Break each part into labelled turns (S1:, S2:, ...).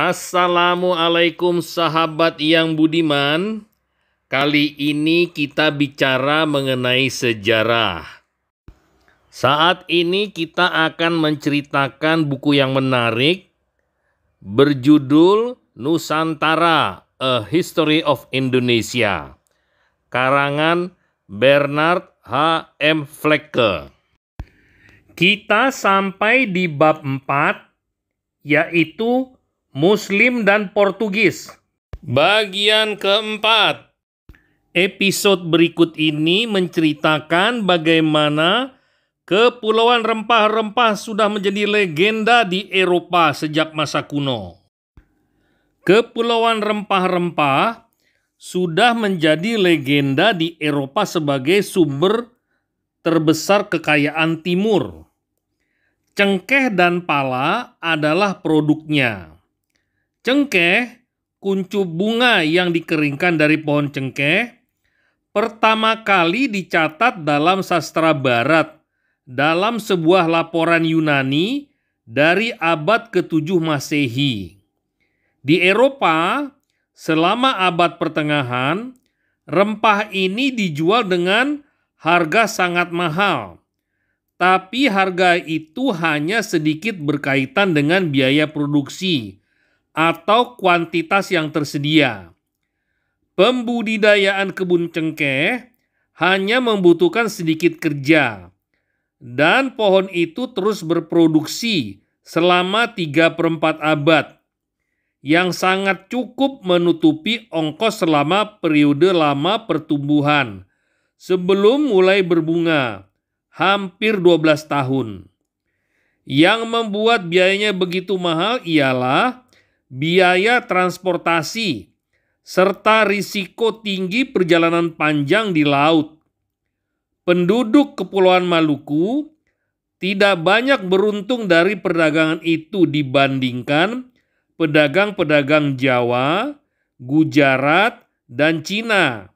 S1: Assalamualaikum sahabat yang budiman. Kali ini kita bicara mengenai sejarah. Saat ini kita akan menceritakan buku yang menarik berjudul Nusantara: A History of Indonesia. Karangan Bernard H. M. Flecke. Kita sampai di bab 4 yaitu Muslim dan Portugis. Bagian keempat. Episode berikut ini menceritakan bagaimana kepulauan rempah-rempah sudah menjadi legenda di Eropa sejak masa kuno. Kepulauan rempah-rempah sudah menjadi legenda di Eropa sebagai sumber terbesar kekayaan timur. Cengkeh dan pala adalah produknya. Cengkeh, kuncup bunga yang dikeringkan dari pohon cengkeh, pertama kali dicatat dalam sastra barat dalam sebuah laporan Yunani dari abad ke-7 Masehi. Di Eropa, selama abad pertengahan, rempah ini dijual dengan harga sangat mahal tapi harga itu hanya sedikit berkaitan dengan biaya produksi, atau kuantitas yang tersedia. Pembudidayaan kebun cengkeh hanya membutuhkan sedikit kerja, dan pohon itu terus berproduksi selama 3 per 4 abad, yang sangat cukup menutupi ongkos selama periode lama pertumbuhan, sebelum mulai berbunga, hampir 12 tahun. Yang membuat biayanya begitu mahal ialah biaya transportasi, serta risiko tinggi perjalanan panjang di laut. Penduduk Kepulauan Maluku tidak banyak beruntung dari perdagangan itu dibandingkan pedagang-pedagang Jawa, Gujarat, dan Cina.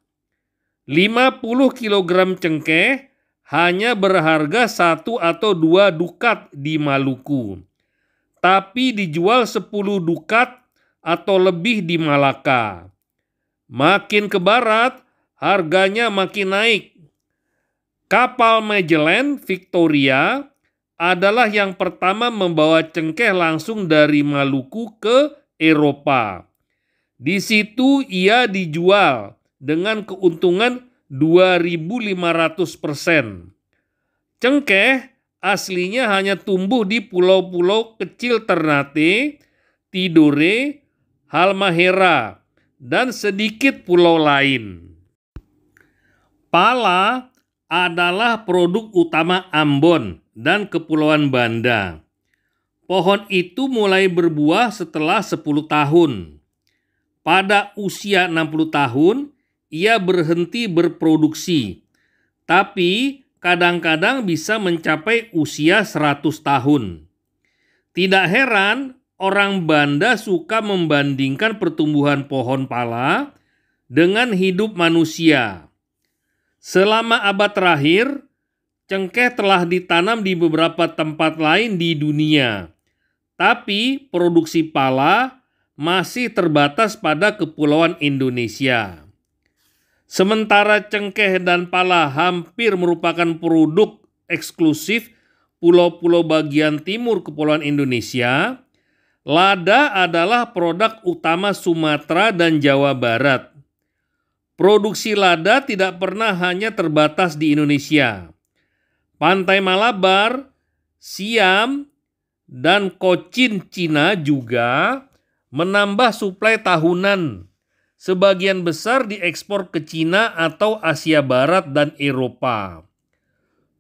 S1: 50 kg cengkeh hanya berharga satu atau dua dukat di Maluku tapi dijual sepuluh dukat atau lebih di Malaka. Makin ke barat, harganya makin naik. Kapal Magellan Victoria adalah yang pertama membawa cengkeh langsung dari Maluku ke Eropa. Di situ ia dijual dengan keuntungan 2.500 persen. Cengkeh aslinya hanya tumbuh di pulau-pulau kecil Ternate, Tidore, Halmahera, dan sedikit pulau lain. Pala adalah produk utama Ambon dan Kepulauan Banda. Pohon itu mulai berbuah setelah 10 tahun. Pada usia 60 tahun, ia berhenti berproduksi. Tapi kadang-kadang bisa mencapai usia 100 tahun. Tidak heran orang Banda suka membandingkan pertumbuhan pohon pala dengan hidup manusia. Selama abad terakhir, cengkeh telah ditanam di beberapa tempat lain di dunia. Tapi produksi pala masih terbatas pada kepulauan Indonesia. Sementara Cengkeh dan Pala hampir merupakan produk eksklusif pulau-pulau bagian timur Kepulauan Indonesia, lada adalah produk utama Sumatera dan Jawa Barat. Produksi lada tidak pernah hanya terbatas di Indonesia. Pantai Malabar, Siam, dan Cochin Cina juga menambah suplai tahunan sebagian besar diekspor ke Cina atau Asia Barat dan Eropa.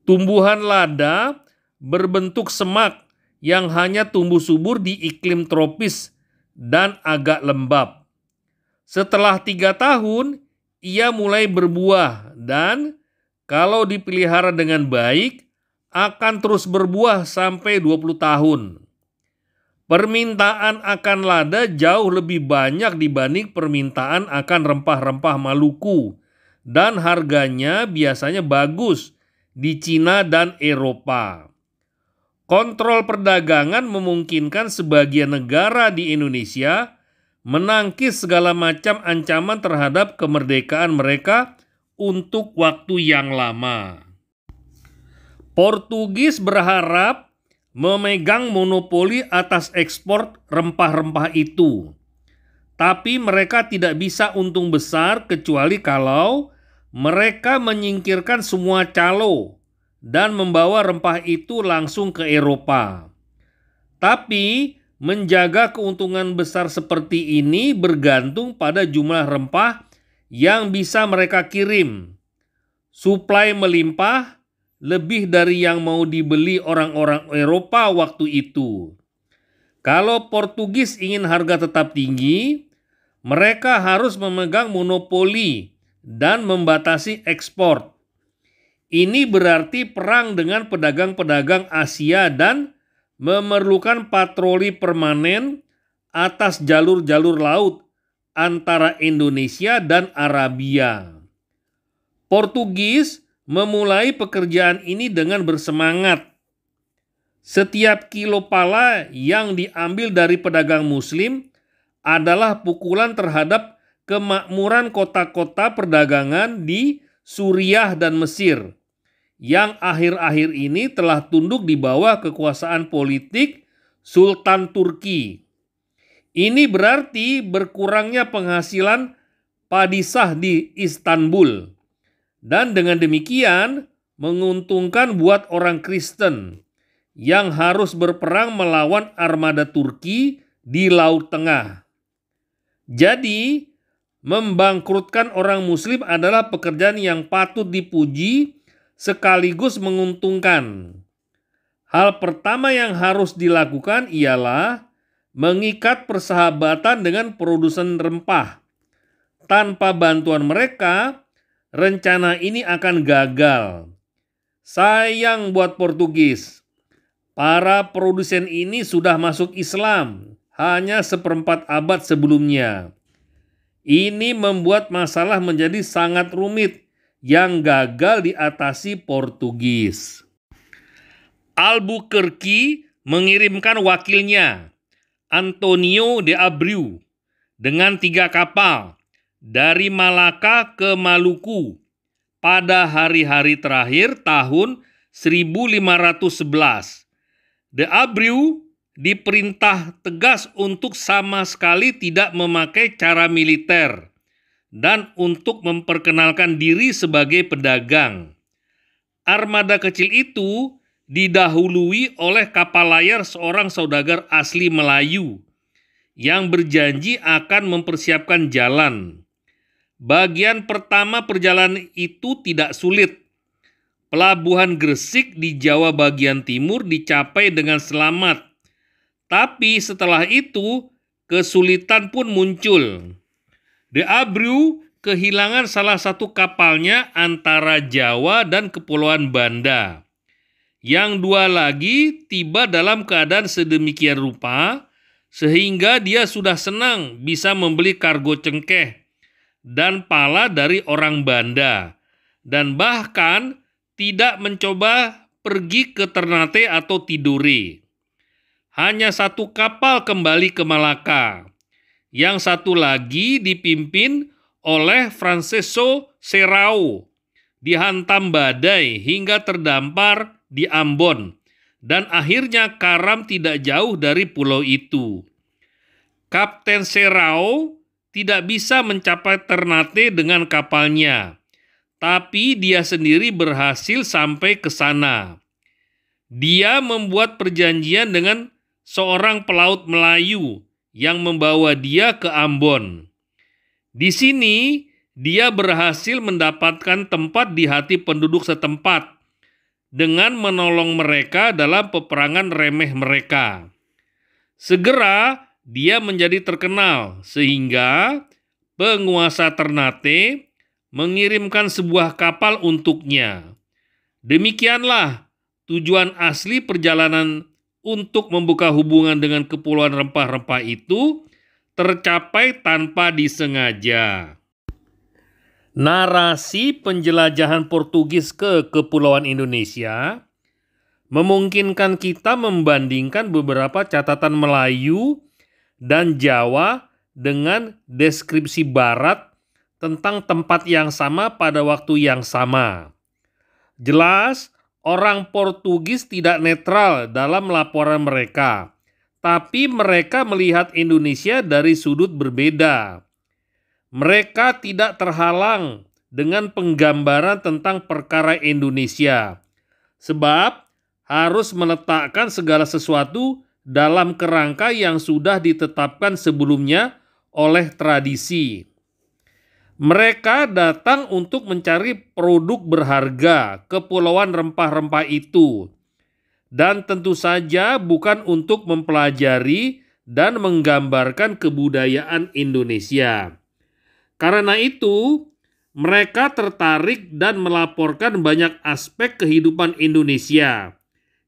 S1: Tumbuhan lada berbentuk semak yang hanya tumbuh subur di iklim tropis dan agak lembab. Setelah tiga tahun, ia mulai berbuah dan kalau dipelihara dengan baik, akan terus berbuah sampai 20 tahun. Permintaan akan lada jauh lebih banyak dibanding permintaan akan rempah-rempah Maluku dan harganya biasanya bagus di Cina dan Eropa. Kontrol perdagangan memungkinkan sebagian negara di Indonesia menangkis segala macam ancaman terhadap kemerdekaan mereka untuk waktu yang lama. Portugis berharap memegang monopoli atas ekspor rempah-rempah itu. Tapi mereka tidak bisa untung besar kecuali kalau mereka menyingkirkan semua calo dan membawa rempah itu langsung ke Eropa. Tapi menjaga keuntungan besar seperti ini bergantung pada jumlah rempah yang bisa mereka kirim. Suplai melimpah, lebih dari yang mau dibeli orang-orang Eropa waktu itu. Kalau Portugis ingin harga tetap tinggi, mereka harus memegang monopoli dan membatasi ekspor. Ini berarti perang dengan pedagang-pedagang Asia dan memerlukan patroli permanen atas jalur-jalur laut antara Indonesia dan Arabia. Portugis memulai pekerjaan ini dengan bersemangat. Setiap kilo pala yang diambil dari pedagang muslim adalah pukulan terhadap kemakmuran kota-kota perdagangan di Suriah dan Mesir yang akhir-akhir ini telah tunduk di bawah kekuasaan politik Sultan Turki. Ini berarti berkurangnya penghasilan padisah di Istanbul dan dengan demikian menguntungkan buat orang Kristen yang harus berperang melawan armada Turki di Laut Tengah. Jadi, membangkrutkan orang Muslim adalah pekerjaan yang patut dipuji sekaligus menguntungkan. Hal pertama yang harus dilakukan ialah mengikat persahabatan dengan produsen rempah. Tanpa bantuan mereka, rencana ini akan gagal. Sayang buat Portugis. Para produsen ini sudah masuk Islam hanya seperempat abad sebelumnya. Ini membuat masalah menjadi sangat rumit yang gagal diatasi Portugis. Albuquerque mengirimkan wakilnya, Antonio de Abreu, dengan tiga kapal dari Malaka ke Maluku pada hari-hari terakhir tahun 1511. De Abreu diperintah tegas untuk sama sekali tidak memakai cara militer dan untuk memperkenalkan diri sebagai pedagang. Armada kecil itu didahului oleh kapal layar seorang saudagar asli Melayu yang berjanji akan mempersiapkan jalan. Bagian pertama perjalanan itu tidak sulit. Pelabuhan Gresik di Jawa bagian timur dicapai dengan selamat. Tapi setelah itu, kesulitan pun muncul. De Abreu kehilangan salah satu kapalnya antara Jawa dan Kepulauan Banda. Yang dua lagi tiba dalam keadaan sedemikian rupa sehingga dia sudah senang bisa membeli kargo cengkeh dan pala dari orang Banda, dan bahkan tidak mencoba pergi ke Ternate atau Tiduri. Hanya satu kapal kembali ke Malaka, yang satu lagi dipimpin oleh Francesco Serao, dihantam badai hingga terdampar di Ambon, dan akhirnya karam tidak jauh dari pulau itu. Kapten Serao tidak bisa mencapai Ternate dengan kapalnya, tapi dia sendiri berhasil sampai ke sana. Dia membuat perjanjian dengan seorang pelaut Melayu yang membawa dia ke Ambon. Di sini, dia berhasil mendapatkan tempat di hati penduduk setempat dengan menolong mereka dalam peperangan remeh mereka. Segera dia menjadi terkenal sehingga penguasa Ternate mengirimkan sebuah kapal untuknya. Demikianlah tujuan asli perjalanan untuk membuka hubungan dengan kepulauan rempah-rempah itu tercapai tanpa disengaja. Narasi penjelajahan Portugis ke Kepulauan Indonesia memungkinkan kita membandingkan beberapa catatan Melayu dan Jawa dengan deskripsi Barat tentang tempat yang sama pada waktu yang sama. Jelas, orang Portugis tidak netral dalam laporan mereka, tapi mereka melihat Indonesia dari sudut berbeda. Mereka tidak terhalang dengan penggambaran tentang perkara Indonesia, sebab harus meletakkan segala sesuatu dalam kerangka yang sudah ditetapkan sebelumnya oleh tradisi. Mereka datang untuk mencari produk berharga kepulauan rempah-rempah itu, dan tentu saja bukan untuk mempelajari dan menggambarkan kebudayaan Indonesia. Karena itu, mereka tertarik dan melaporkan banyak aspek kehidupan Indonesia,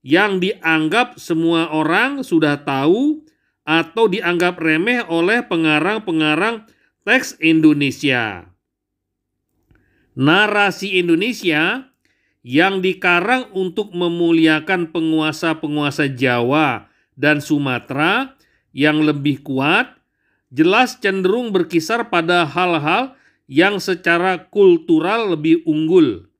S1: yang dianggap semua orang sudah tahu atau dianggap remeh oleh pengarang-pengarang teks Indonesia. Narasi Indonesia yang dikarang untuk memuliakan penguasa-penguasa Jawa dan Sumatera yang lebih kuat jelas cenderung berkisar pada hal-hal yang secara kultural lebih unggul.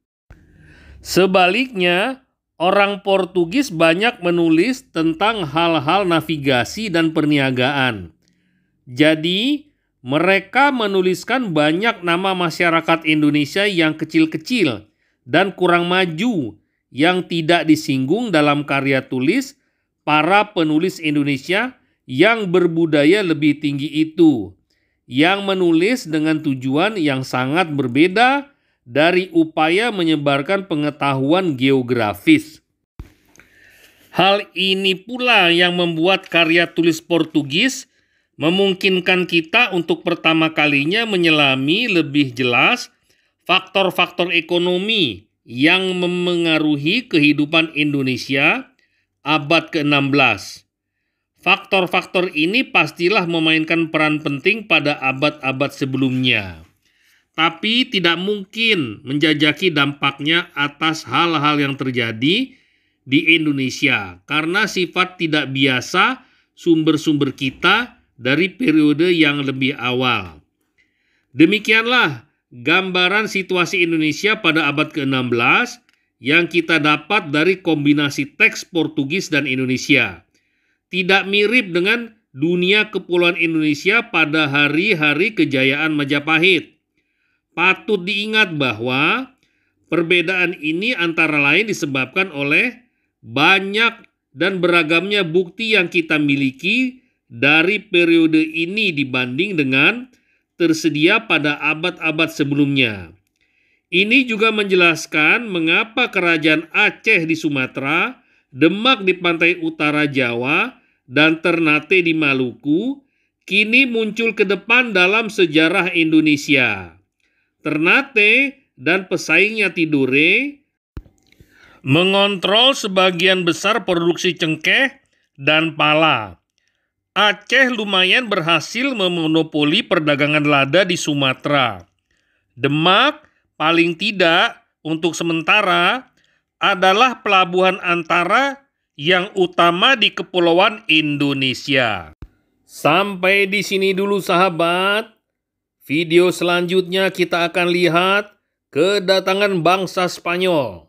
S1: Sebaliknya, orang Portugis banyak menulis tentang hal-hal navigasi dan perniagaan. Jadi, mereka menuliskan banyak nama masyarakat Indonesia yang kecil-kecil dan kurang maju yang tidak disinggung dalam karya tulis para penulis Indonesia yang berbudaya lebih tinggi itu, yang menulis dengan tujuan yang sangat berbeda dari upaya menyebarkan pengetahuan geografis. Hal ini pula yang membuat karya tulis Portugis memungkinkan kita untuk pertama kalinya menyelami lebih jelas faktor-faktor ekonomi yang memengaruhi kehidupan Indonesia abad ke-16. Faktor-faktor ini pastilah memainkan peran penting pada abad-abad sebelumnya tapi tidak mungkin menjajaki dampaknya atas hal-hal yang terjadi di Indonesia karena sifat tidak biasa sumber-sumber kita dari periode yang lebih awal. Demikianlah gambaran situasi Indonesia pada abad ke-16 yang kita dapat dari kombinasi teks Portugis dan Indonesia. Tidak mirip dengan dunia kepulauan Indonesia pada hari-hari kejayaan Majapahit Patut diingat bahwa perbedaan ini antara lain disebabkan oleh banyak dan beragamnya bukti yang kita miliki dari periode ini dibanding dengan tersedia pada abad-abad sebelumnya. Ini juga menjelaskan mengapa kerajaan Aceh di Sumatera, Demak di pantai utara Jawa, dan Ternate di Maluku kini muncul ke depan dalam sejarah Indonesia. Ternate dan pesaingnya Tidore mengontrol sebagian besar produksi cengkeh dan pala. Aceh lumayan berhasil memonopoli perdagangan lada di Sumatera. Demak paling tidak untuk sementara adalah pelabuhan antara yang utama di kepulauan Indonesia. Sampai di sini dulu sahabat. Video selanjutnya kita akan lihat kedatangan bangsa Spanyol.